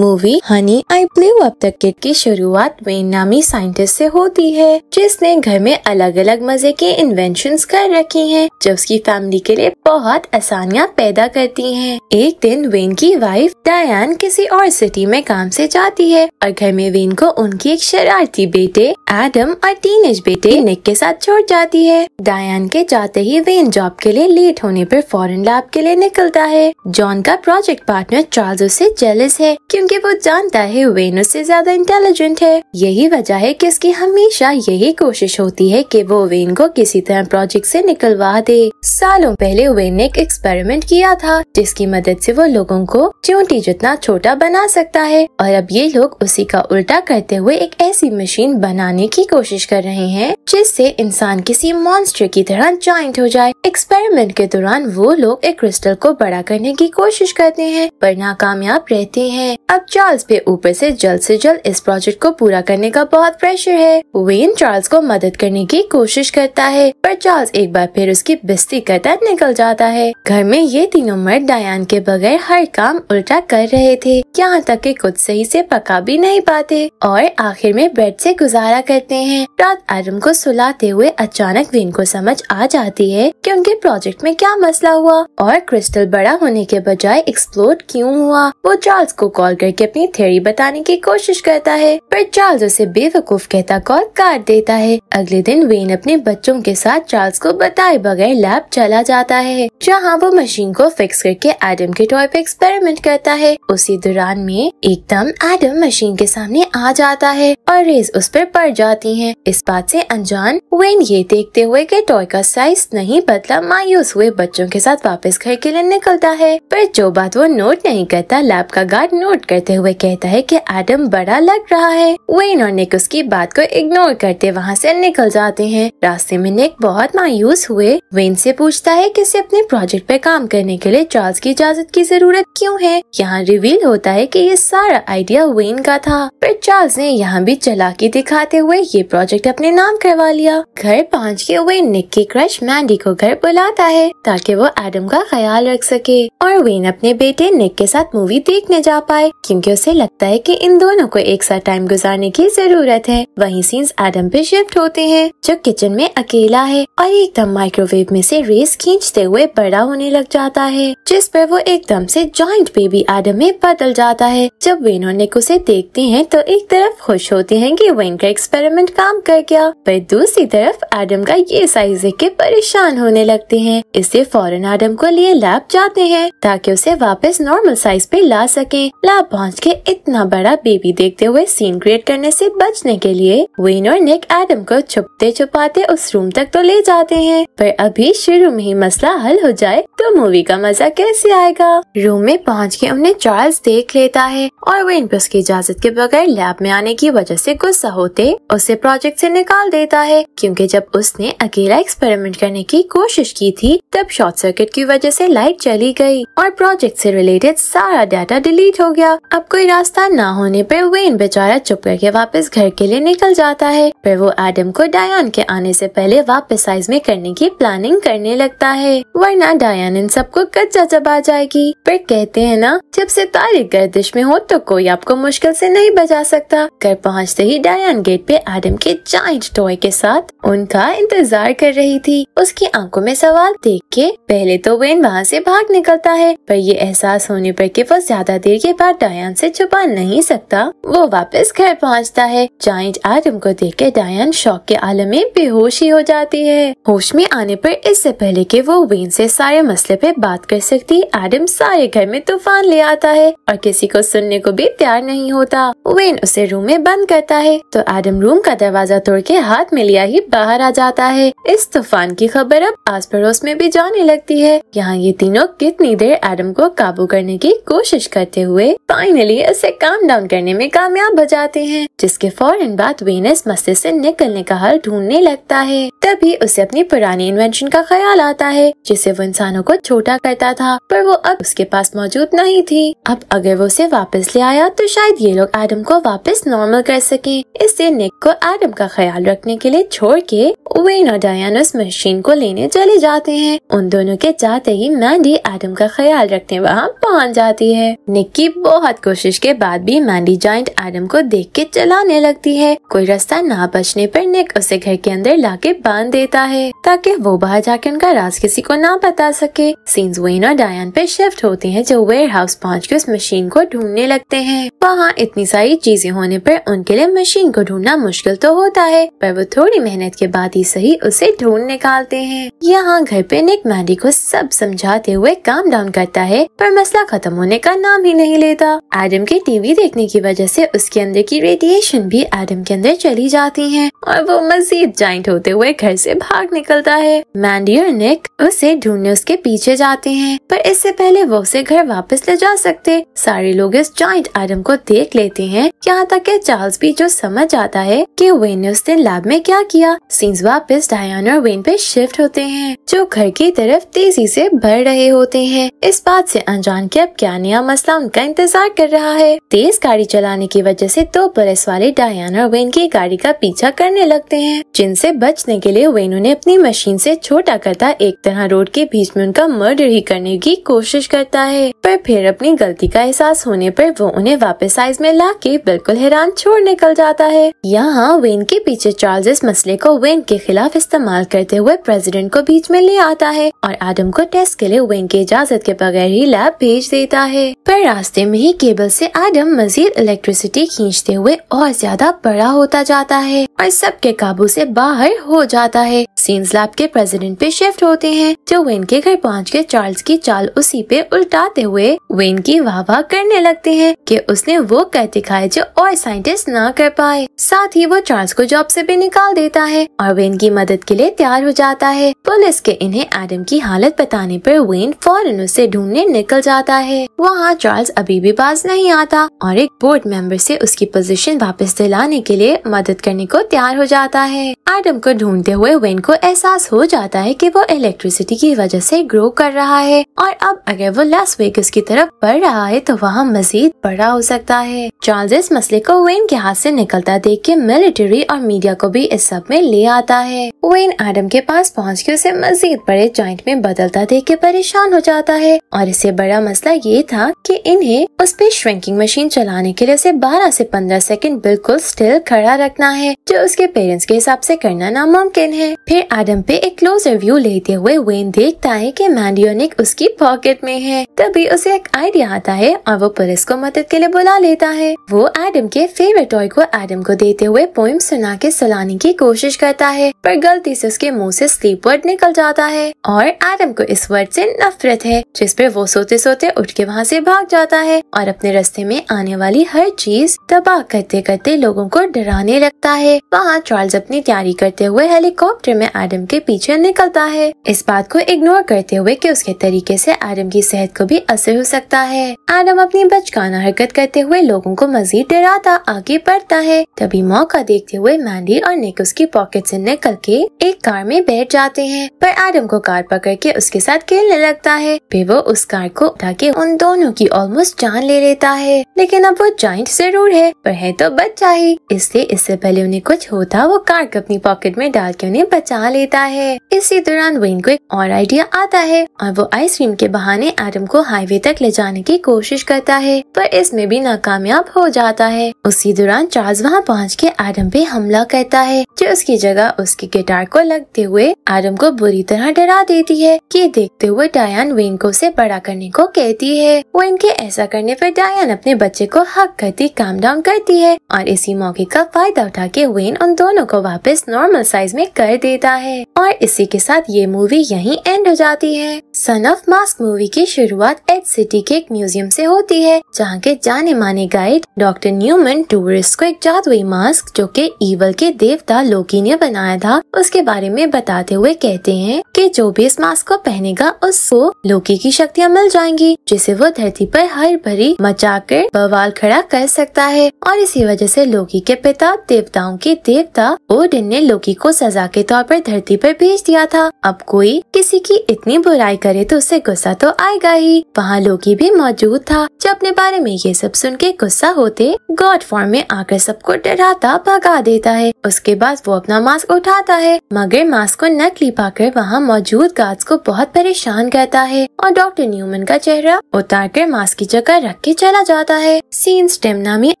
movie Honey आई blue अब तक kit की शुरुआत वेन नामी साइंटिस्ट से होती है जिसने घर में अलग अलग मजे के इन्वेंशन कर रखी है जो उसकी फैमिली के लिए बहुत आसानियाँ पैदा करती है एक दिन वेन की वाइफ डायन किसी और सिटी में काम से जाती है और घर में वेन को उनकी एक शरारती बेटे एडम और टीन बेटे निक के साथ छोड़ जाती है डायन के जाते ही वेन जॉब के लिए लेट होने आरोप फॉरन लैब के लिए निकलता है जॉन का प्रोजेक्ट पार्टनर चार्ल्स ऐसी जेलिस है क्योंकि वो जानता है वेन उससे ज्यादा इंटेलिजेंट है यही वजह है कि उसकी हमेशा यही कोशिश होती है कि वो वेन को किसी तरह प्रोजेक्ट से निकलवा दे सालों पहले वेन ने एक एक्सपेरिमेंट किया था जिसकी मदद से वो लोगों को चोटी जितना छोटा बना सकता है और अब ये लोग उसी का उल्टा करते हुए एक ऐसी मशीन बनाने की कोशिश कर रहे हैं जिससे इंसान किसी मॉन्स्टर की तरह ज्वाइंट हो जाए एक्सपेरिमेंट के दौरान वो लोग एक क्रिस्टल को बड़ा करने की कोशिश करते हैं पर नाकामयाब रहते हैं अब चार्ल्स पे ऊपर से जल्द से जल्द इस प्रोजेक्ट को पूरा करने का बहुत प्रेशर है वेन चार्ल्स को मदद करने की कोशिश करता है पर चार्ल्स एक बार फिर उसकी बिस्ती करता निकल जाता है घर में ये तीनों मर्द डायन के बगैर हर काम उल्टा कर रहे थे यहाँ तक के कुछ सही से पका भी नहीं पाते और आखिर में ब्रेड से गुजारा करते हैं रात आरम को सुलाते हुए अचानक वेन को समझ आ जाती है कि उनके प्रोजेक्ट में क्या मसला हुआ और क्रिस्टल बड़ा होने के बजाय एक्सप्लोर क्यों हुआ वो चार्ल्स को कॉल कॉल करके अपनी थ्योरी बताने की कोशिश करता है पर चार्ल्स उसे बेवकूफ कहता कॉल काट देता है अगले दिन वेन अपने बच्चों के साथ चार्ल्स को बताए बगैर लैब चला जाता है जहाँ वो मशीन को फिक्स करके एडम के टॉय पे एक्सपेरिमेंट करता है उसी दौरान में एकदम एडम मशीन के सामने आ जाता है और रेस उस पर पड़ जाती है इस बात से अनजान वेन ये देखते हुए कि टॉय का साइज नहीं बदला मायूस हुए बच्चों के साथ वापस घर के लिए निकलता है पर जो बात वो नोट नहीं करता लैब का गार्ड नोट नोट करते हुए कहता है कि एडम बड़ा लग रहा है वेन और निक उसकी बात को इग्नोर करते वहाँ से निकल जाते हैं रास्ते में निक बहुत मायूस हुए वेन से पूछता है कि उसे अपने प्रोजेक्ट पे काम करने के लिए चार्ल्स की इजाजत की जरूरत क्यों है यहाँ रिवील होता है की ये सारा आइडिया वेन का था फिर चार्ल्स ने यहाँ भी चलाकी दिखाते हुए ये प्रोजेक्ट अपने नाम करवा लिया घर पहुँच के वेन निक की क्रश मैंडी को घर बुलाता है ताकि वो एडम का ख्याल रख सके और वेन अपने बेटे निक के साथ मूवी देखने जा पाए क्योंकि उसे लगता है कि इन दोनों को एक साथ टाइम गुजारने की जरूरत है वहीं सीन्स एडम पे शिफ्ट होते हैं जो किचन में अकेला है और एकदम माइक्रोवेव में से रेस खींचते हुए बड़ा होने लग जाता है जिस पर वो एकदम से जॉइंट बेबी एडम में बदल जाता है जब वे और निक उसे देखते हैं तो एक तरफ खुश होते हैं की वेन का एक्सपेरिमेंट काम कर गया पर दूसरी तरफ एडम का ये साइज के परेशान होने लगते है इससे फॉरन एडम को लिए लैब जाते हैं ताकि उसे वापस नॉर्मल साइज पे ला सके लैब पहुंच के इतना बड़ा बेबी देखते हुए सीन क्रिएट करने से बचने के लिए वेन और निक एडम को छुपते छुपाते उस रूम तक तो ले जाते हैं पर अभी शुरू में ही मसला हल हो जाए तो मूवी का मजा कैसे आएगा रूम में पहुंच के उन्हें चार्ल्स देख लेता है और वेन पे उसकी इजाजत के बगैर लैब में आने की वजह से गुस्सा होते उसे प्रोजेक्ट से निकाल देता है क्योंकि जब उसने अकेला एक्सपेरिमेंट करने की कोशिश की थी तब शॉर्ट सर्किट की वजह से लाइट चली गई और प्रोजेक्ट से रिलेटेड सारा डाटा डिलीट हो गया अब कोई रास्ता ना होने पर वेन बेचारा चुप करके वापस घर के लिए निकल जाता है फिर वो एडम को डायन के आने से पहले वापस साइज में करने की प्लानिंग करने लगता है वरना डायन इन सबको कच्चा चबा जाएगी पर कहते हैं ना जब से तारे गर्दिश में हो तो कोई आपको मुश्किल से नहीं बजा सकता घर पहुँचते ही डायन गेट पे एडम के जाइंट टॉय के साथ उनका इंतजार कर रही थी उसकी आंखों में सवाल देख के पहले तो वेन वहाँ से भाग निकलता है पर ये एहसास होने पर कि वो ज्यादा देर के बाद डायन से छुपा नहीं सकता वो वापस घर पहुंचता है जाइंट एडम को देख के डायन शौक के आलम में बेहोश ही हो जाती है होश में आने पर इससे पहले कि वो वेन से सारे मसले पे बात कर सकती एडम सारे घर में तूफान ले आता है और किसी को सुनने को भी तैयार नहीं होता वेन उसे रूम में बंद करता है तो एडम रूम का दरवाजा तोड़ के हाथ में लिया ही बाहर आ जाता है इस तूफान की खबर अब आस पड़ोस में भी जाने लगती है यहाँ ये तीनों कितनी देर एडम को काबू करने की कोशिश करते हुए फाइनली उसे काम डाउन करने में कामयाब हो जाते हैं जिसके फौरन बाद वेनस मस्ती से निकलने का हल ढूंढने लगता है तभी उसे अपनी पुरानी इन्वेंशन का ख्याल आता है जिसे वो इंसानों को छोटा करता था पर वो अब उसके पास मौजूद नहीं थी अब अगर वो उसे वापस ले आया तो शायद ये लोग एडम को वापस नॉर्मल कर सके इससे निक को एडम का ख्याल रखने के लिए छोड़ के वेन और डायन उस मशीन को लेने चले जाते हैं उन दोनों के जाते ही मैंडी एडम का ख्याल रखने वहाँ पहुँच जाती है निक की बहुत बहुत कोशिश के बाद भी मैंडी जॉइंट एडम को देख के चलाने लगती है कोई रास्ता ना बचने पर निक उसे घर के अंदर लाके बांध देता है ताकि वो बाहर जाके उनका राज किसी को ना बता सके सीन्स वेन और डायन पे शिफ्ट होती हैं जो वेयर हाउस पहुँच के उस मशीन को ढूंढने लगते है वहाँ इतनी सारी चीजें होने पर उनके लिए मशीन को ढूंढना मुश्किल तो होता है पर वो थोड़ी मेहनत के बाद ही सही उसे ढूंढ निकालते हैं यहाँ घर पे निक मैंडी को सब समझाते हुए काम डाउन करता है पर मसला खत्म होने का नाम ही नहीं लेता होता एडम के टीवी देखने की वजह से उसके अंदर की रेडिएशन भी एडम के अंदर चली जाती है और वो मजीद जाइंट होते हुए घर से भाग निकलता है मैंडी और निक उसे ढूंढने उसके पीछे जाते हैं पर इससे पहले वो उसे घर वापस ले जा सकते सारे लोग इस जॉइंट एडम को देख लेते हैं यहाँ तक के चार्ल्स भी जो समझ आता है कि वेन ने उस दिन लैब में क्या किया सीन्स वापस डायन और वेन पे शिफ्ट होते हैं जो घर की तरफ तेजी से बढ़ रहे होते हैं इस बात से अनजान के अब क्या नया मसला उनका इंतजार इंतजार कर रहा है तेज गाड़ी चलाने की वजह से दो पुलिस वाले डायन और वेन की गाड़ी का पीछा करने लगते हैं जिनसे बचने के लिए वेन उन्हें अपनी मशीन से छोटा करता एक तरह रोड के बीच में उनका मर्डर ही करने की कोशिश करता है पर फिर अपनी गलती का एहसास होने पर वो उन्हें वापस साइज में ला के बिल्कुल हैरान छोड़ निकल जाता है यहाँ वेन के पीछे चार्ल्स इस मसले को वेन के खिलाफ इस्तेमाल करते हुए प्रेसिडेंट को बीच में ले आता है और एडम को टेस्ट के लिए वेन की इजाजत के बगैर ही लैब भेज देता है पर रास्ते में ही केबल से आदम मजीद इलेक्ट्रिसिटी खींचते हुए और ज्यादा बड़ा होता जाता है और सबके काबू से बाहर हो जाता है सीन्स लैब के प्रेसिडेंट पे शिफ्ट होते हैं जो वेन के घर पहुंच के चार्ल्स की चाल उसी पे उल्टाते हुए वेन की वाह वाह करने लगते हैं कि उसने वो कर दिखाए जो और साइंटिस्ट ना कर पाए साथ ही वो चार्ल्स को जॉब से भी निकाल देता है और वेन की मदद के लिए तैयार हो जाता है पुलिस के इन्हें एडम की हालत बताने पर वेन फौरन उसे ढूंढने निकल जाता है वहाँ चार्ल्स अभी भी बाज नहीं आता और एक बोर्ड मेंबर से उसकी पोजीशन वापस दिलाने के लिए मदद करने को तैयार हो जाता है एडम को ढूंढते हुए वेन को एहसास हो जाता है कि वो इलेक्ट्रिसिटी की वजह से ग्रो कर रहा है और अब अगर वो लास वेगस की तरफ बढ़ रहा है तो वहाँ मजीद बड़ा हो सकता है चार्ल्स इस मसले को वेन के हाथ से निकलता देख के मिलिट्री और मीडिया को भी इस सब में ले आता है वेन एडम के पास पहुँच के उसे मजीद बड़े जॉइंट में बदलता देख के परेशान हो जाता है और इससे बड़ा मसला ये था की इन्हें उस पर श्रिंकिंग मशीन चलाने के लिए उसे बारह ऐसी पंद्रह सेकेंड बिल्कुल स्टिल खड़ा रखना है जो उसके पेरेंट्स के हिसाब से करना नामुमकिन है फिर एडम पे एक क्लोज रिव्यू लेते हुए वेन देखता है कि मैंडियोनिक उसकी पॉकेट में है तभी उसे एक आइडिया आता है और वो पुलिस को मदद के लिए बुला लेता है वो एडम के फेवरेट टॉय को एडम को देते हुए पोइम सुना के सलाने की कोशिश करता है पर गलती से उसके मुँह से स्लीप वर्ड निकल जाता है और एडम को इस वर्ड से नफरत है जिसपे वो सोते सोते उठ के वहाँ से भाग जाता है और अपने रस्ते में आने वाली हर चीज तबाह करते करते लोगों को डराने लगता है वहाँ चार्ल्स अपनी तैयारी करते हुए हेलीकॉप्टर में एडम के पीछे निकलता है इस बात को इग्नोर करते हुए कि उसके तरीके से एडम की सेहत को भी असर हो सकता है एडम अपनी बचकाना हरकत करते हुए लोगों को मजीद डराता आगे बढ़ता है तभी मौका देखते हुए मैंडी और निक उसकी पॉकेट से निकल के एक कार में बैठ जाते हैं पर एडम को कार पकड़ के उसके साथ खेलने लगता है फिर वो उस कार को उठा के उन दोनों की ऑलमोस्ट जान ले लेता है लेकिन अब वो जॉइंट जरूर है पर है तो बच्चा ही इसलिए इससे पहले उन्हें कुछ कुछ होता वो कार्ड अपनी पॉकेट में डाल के उन्हें बचा लेता है इसी दौरान वेन को एक और आइडिया आता है और वो आइसक्रीम के बहाने एडम को हाईवे तक ले जाने की कोशिश करता है पर इसमें भी नाकामयाब हो जाता है उसी दौरान चार्ल्स वहाँ पहुँच के एडम पे हमला करता है जो उसकी जगह उसके गिटार को लगते हुए एडम को बुरी तरह डरा देती है की देखते हुए डायन वेन को उसे बड़ा करने को कहती है वो इनके ऐसा करने पर डायन अपने बच्चे को हक करती काम डाउन करती है और इसी मौके का फायदा उठा के क्वीन उन दोनों को वापस नॉर्मल साइज में कर देता है और इसी के साथ ये मूवी यहीं एंड हो जाती है सन ऑफ मास्क मूवी की शुरुआत एच सिटी के एक म्यूजियम से होती है जहाँ के जाने माने गाइड डॉक्टर न्यूमन टूरिस्ट को एक जादुई मास्क जो के ईवल के देवता लोकी ने बनाया था उसके बारे में बताते हुए कहते हैं की जो भी इस मास्क को पहनेगा उसको लोकी की शक्तियाँ मिल जाएंगी जिसे वो धरती पर हर भरी मचाकर बवाल खड़ा कर सकता है और इसी वजह से लोकी के पिता देवताओं के के देवता ओडिन ने लोकी को सजा के तौर पर धरती पर भेज दिया था अब कोई किसी की इतनी बुराई करे तो उसे गुस्सा तो आएगा ही वहाँ लोकी भी मौजूद था जो अपने बारे में ये सब सुन के गुस्सा होते गॉड फॉर्म में आकर सबको डराता भगा देता है उसके बाद वो अपना मास्क उठाता है मगर मास्क को नकली पाकर वहाँ मौजूद गार्ड्स को बहुत परेशान करता है और डॉक्टर न्यूमन का चेहरा उतार कर मास्क की जगह रख के चला जाता है सीन स्टेम नामी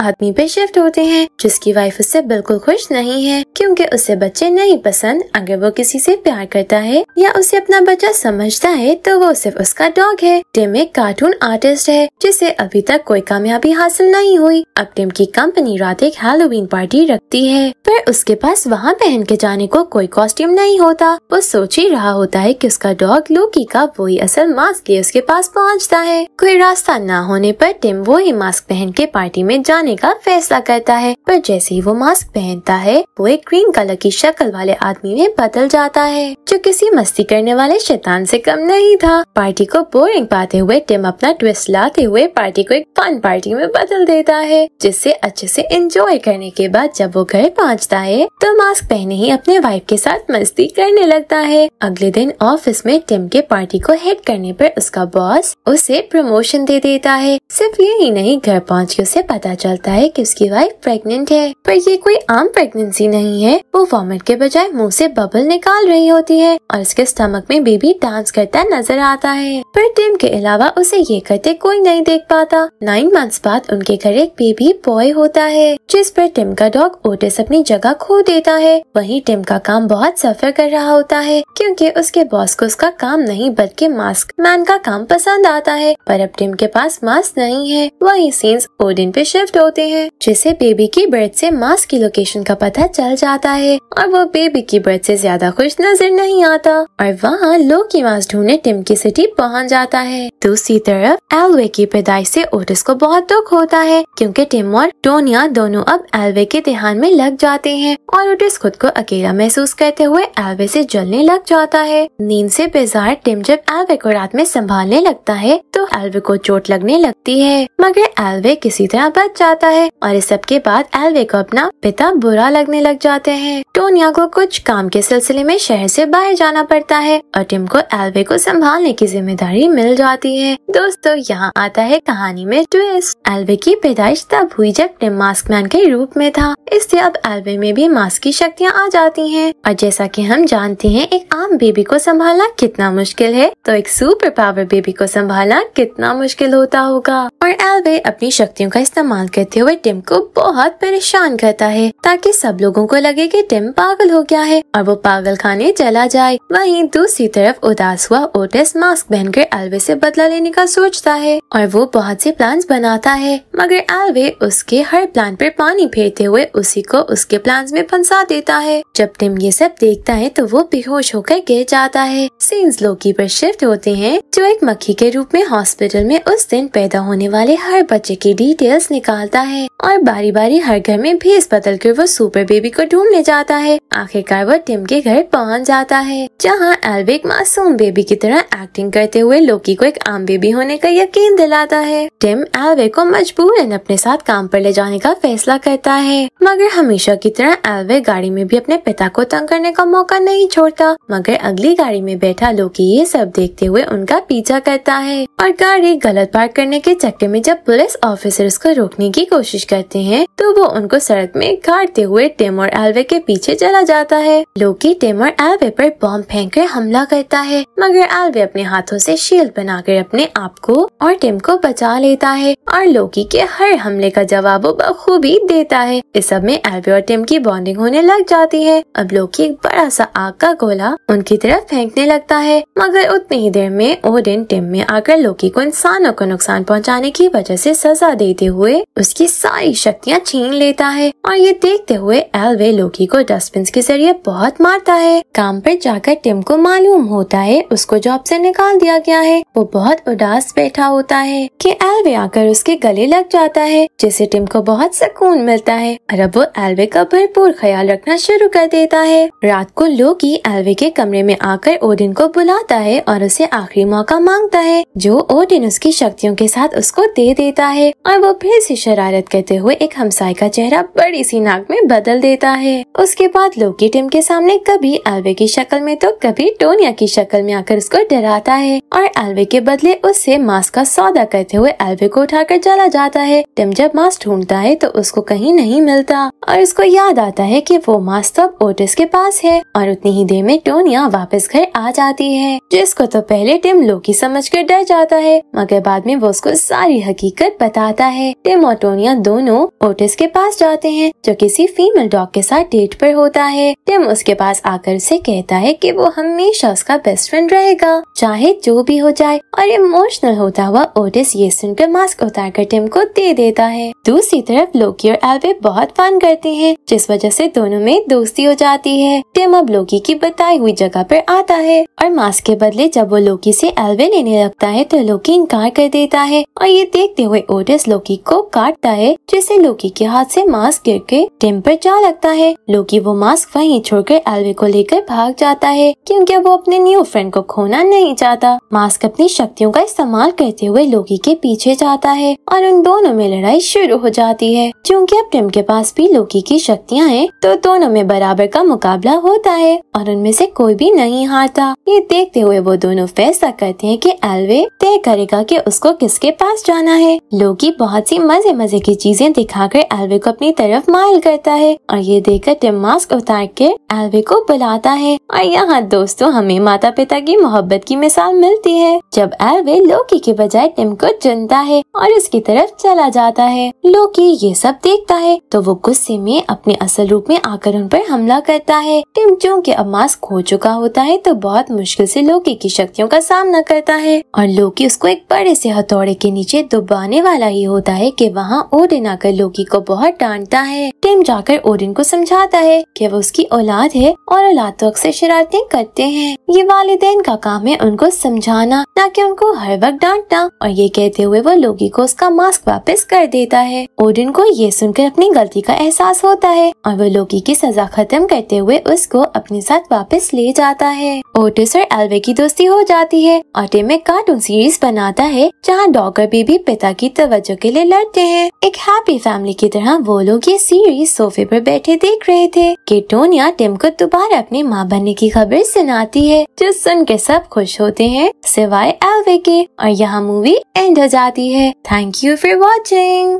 आदमी पे शिफ्ट होते हैं जिसकी वाइफ उससे बिल्कुल खुश खुश नहीं है क्योंकि उसे बच्चे नहीं पसंद अगर वो किसी से प्यार करता है या उसे अपना बच्चा समझता है तो वो सिर्फ उसका डॉग है टिम एक कार्टून आर्टिस्ट है जिसे अभी तक कोई कामयाबी हासिल नहीं हुई अब टिम की कंपनी रात एक हेलोवीन पार्टी रखती है पर उसके पास वहाँ पहन के जाने को कोई कॉस्ट्यूम नहीं होता वो सोच ही रहा होता है की उसका डॉग लूकी का वही असल मास्क लिए उसके पास पहुँचता है कोई रास्ता न होने आरोप टिम वही मास्क पहन के पार्टी में जाने का फैसला करता है पर जैसे ही वो मास्क पहनता होता है वो एक ग्रीन कलर की शक्ल वाले आदमी में बदल जाता है जो किसी मस्ती करने वाले शैतान से कम नहीं था पार्टी को बोरिंग पाते हुए टिम अपना ट्विस्ट लाते हुए पार्टी को एक फन पार्टी में बदल देता है जिससे अच्छे से एंजॉय करने के बाद जब वो घर पहुँचता है बिना मास्क पहने ही अपने वाइफ के साथ मस्ती करने लगता है अगले दिन ऑफिस में टिम के पार्टी को हेड करने पर उसका बॉस उसे प्रमोशन दे देता है सिर्फ ये ही नहीं घर पहुँच के उसे पता चलता है की उसकी वाइफ प्रेगनेंट है पर ये कोई आम प्रेगनेंसी नहीं है वो वॉमिट के बजाय मुँह ऐसी बबल निकाल रही होती है और उसके स्टमक में बेबी डांस करता नजर आता है पर टिम के अलावा उसे ये करते कोई नहीं देख पाता नाइन मंथ बाद उनके घर एक बेबी बॉय होता है जिस पर टिम का डॉग ओटिस अपनी जगह खो देता देता है वही टिम का काम बहुत सफर कर रहा होता है क्योंकि उसके बॉस को उसका काम नहीं बल्कि मास्क मैन का काम पसंद आता है पर अब टिम के पास मास्क नहीं है वही सीन्स ओडिन पे शिफ्ट होते हैं जिसे बेबी की बर्थ से मास्क की लोकेशन का पता चल जाता है और वो बेबी की बर्थ से ज्यादा खुश नजर नहीं आता और वहाँ लो की मास्क ढूंढने टिम की सिटी पहुँच जाता है दूसरी तरफ एलवे की पैदाइश से ओटिस को बहुत दुख होता है क्योंकि टिम और टोनिया दोनों अब एलवे के ध्यान में लग जाते हैं और नोटिस खुद को अकेला महसूस करते हुए एल्वे से जलने लग जाता है नींद से बेजार टिम जब एल्वे को रात में संभालने लगता है तो एल्वे को चोट लगने लगती है मगर एल्वे किसी तरह बच जाता है और इस सब के बाद एल्वे को अपना पिता बुरा लगने लग जाते हैं टोनिया को कुछ काम के सिलसिले में शहर से बाहर जाना पड़ता है और टिम को एल्वे को संभालने की जिम्मेदारी मिल जाती है दोस्तों यहाँ आता है कहानी में ट्विस्ट एल्वे की पैदाइश तब हुई जब टिम मास्क मैन के रूप में था इससे अब एल्वे में भी मास्क उसकी शक्तियाँ आ जाती हैं और जैसा कि हम जानते हैं एक आम बेबी को संभालना कितना मुश्किल है तो एक सुपर पावर बेबी को संभालना कितना मुश्किल होता होगा और एल्वे अपनी शक्तियों का इस्तेमाल करते हुए टिम को बहुत परेशान करता है ताकि सब लोगों को लगे कि टिम पागल हो गया है और वो पागल खाने चला जाए वहीं दूसरी तरफ उदास हुआ ओटिस मास्क पहनकर एल्वे से बदला लेने का सोचता है और वो बहुत से प्लान बनाता है मगर एल्वे उसके हर प्लान पर पानी फेरते हुए उसी को उसके प्लान में फंसा देता है जब टिम ये सब देखता है तो वो बेहोश होकर गिर जाता है सीन्स लोकी पर शिफ्ट होते हैं जो एक मक्खी के रूप में हॉस्पिटल में उस दिन पैदा होने वाले हर बच्चे की डिटेल्स निकालता है और बारी बारी हर घर में भेस बदल कर वो सुपर बेबी को ढूंढने जाता है आखिरकार वो टिम के घर पहुंच जाता है जहां एल्विक मासूम बेबी की तरह एक्टिंग करते हुए लोकी को एक आम बेबी होने का यकीन दिलाता है टिम एल्विक को मजबूरन अपने साथ काम पर ले जाने का फैसला करता है मगर हमेशा की तरह एल्विक वह गाड़ी में भी अपने पिता को तंग करने का मौका नहीं छोड़ता मगर अगली गाड़ी में बैठा लोकी ये सब देखते हुए उनका पीछा करता है और गाड़ी गलत पार्क करने के चक्कर में जब पुलिस ऑफिसर्स को रोकने की कोशिश करते हैं तो वो उनको सड़क में काटते हुए टेम और एल्वे के पीछे चला जाता है लोकी टेम और एल्वे पर बॉम्ब फेंक कर हमला करता है मगर एल्वे अपने हाथों से शील्ड बनाकर अपने आप को और टेम को बचा लेता है और लोकी के हर हमले का जवाब वो बखूबी देता है इस सब में एल्वे और टेम की बॉन्डिंग होने लग जाती है अब लोकी एक बड़ा सा आग का गोला उनकी तरफ फेंकने लगता है मगर उतनी ही देर में ओडिन टिम में आकर लोकी को इंसानों को नुकसान पहुंचाने की वजह से सजा देते हुए उसकी सारी शक्तियां छीन लेता है और ये देखते हुए एलवे लोकी को डस्टबिन के जरिए बहुत मारता है काम पर जाकर टिम को मालूम होता है उसको जॉब से निकाल दिया गया है वो बहुत उदास बैठा होता है कि एलवे आकर उसके गले लग जाता है जिससे टिम को बहुत सुकून मिलता है और अब वो एलवे का भरपूर ख्याल ख्याल रखना शुरू कर देता है रात को लोकी एल्वे के कमरे में आकर ओडिन को बुलाता है और उसे आखिरी मौका मांगता है जो ओडिन उसकी शक्तियों के साथ उसको दे देता है और वो फिर से शरारत करते हुए एक हमसाय का चेहरा बड़ी सी नाक में बदल देता है उसके बाद लोकी टिम के सामने कभी एल्वे की शक्ल में तो कभी टोनिया की शक्ल में आकर उसको डराता है और एल्वे के बदले उससे मास्क का सौदा करते हुए एल्वे को उठाकर चला जाता है टिम जब मास्क ढूंढता है तो उसको कहीं नहीं मिलता और उसको याद आता है है कि वो मास्क अब तो ओटिस के पास है और उतनी ही देर में टोनिया वापस घर आ जाती है जिसको तो पहले टिम लोकी समझ कर डर जाता है मगर बाद में वो उसको सारी हकीकत बताता है टिम और टोनिया दोनों ओटिस के पास जाते हैं जो किसी फीमेल डॉग के साथ डेट पर होता है टिम उसके पास आकर उसे कहता है की वो हमेशा उसका बेस्ट फ्रेंड रहेगा चाहे जो भी हो जाए और इमोशनल होता हुआ ओटिस ये सुनकर मास्क उतार कर टिम को दे देता है दूसरी तरफ लोकी और एल्वे बहुत फन करते हैं जिस वजह से दोनों में दोस्ती हो जाती है टिम अब लोकी की बताई हुई जगह पर आता है और मास्क के बदले जब वो लोकी से एल्वे लेने लगता है तो लोकी इनकार कर देता है और ये देखते हुए ओटिस लोकी को काटता है जिससे लोकी के हाथ से मास्क गिर के टिम पर जा लगता है लोकी वो मास्क वहीं छोड़कर एल्वे को लेकर भाग जाता है क्योंकि वो अपने न्यू फ्रेंड को खोना नहीं चाहता मास्क अपनी शक्तियों का इस्तेमाल करते हुए लोकी के पीछे जाता है और उन दोनों में लड़ाई शुरू हो जाती है क्योंकि अब टिम के पास भी लोकी की शक्तियाँ हैं तो दोनों में बराबर का मुकाबला होता है और उनमें से कोई भी नहीं हारता ये देखते हुए वो दोनों फैसला करते हैं कि एलवे तय करेगा कि उसको किसके पास जाना है लोकी बहुत सी मजे मजे की चीजें दिखाकर एलवे को अपनी तरफ मायल करता है और ये देखकर टिम मास्क उतार के एलवे को बुलाता है और यहाँ दोस्तों हमें माता पिता की मोहब्बत की मिसाल मिलती है जब एलवे लोकी के बजाय टिम को चुनता है और उसकी तरफ चला जाता है लोकी ये सब देखता है तो वो गुस्से में अपने असल रूप में आकर उन पर हमला करता है टिम चूंकि अब मास्क खो चुका होता है तो बहुत मुश्किल से लोकी की शक्तियों का सामना करता है और लोकी उसको एक बड़े से हथौड़े के नीचे दुबाने वाला ही होता है कि वहाँ ओडिन आकर लोकी को बहुत डांटता है टिम जाकर ओडिन को समझाता है कि वो उसकी औलाद है और औलाद तो अक्सर शरारतें करते हैं ये वालदेन का काम है उनको समझाना न कि उनको हर वक्त डांटना और ये कहते हुए वो लोकी को उसका मास्क वापस कर देता है ओडिन को ये सुनकर अपनी गलती का एहसास होता है और वो लोकी की सजा खत्म करते हुए उसको अपने साथ वापस ले जाता है ओटिस और एल्वे की दोस्ती हो जाती है और टेम एक कार्टून सीरीज बनाता है जहाँ डॉगर बेबी पिता की तवज्जो के लिए लड़ते हैं एक हैप्पी फैमिली की तरह वो लोग ये सीरीज सोफे पर बैठे देख रहे थे कि टोनिया टेम को दोबारा अपने माँ बनने की खबर सुनाती है जो सुन के सब खुश होते हैं सिवाय एल्वे के और यहाँ मूवी एंड हो जाती है थैंक यू फॉर वॉचिंग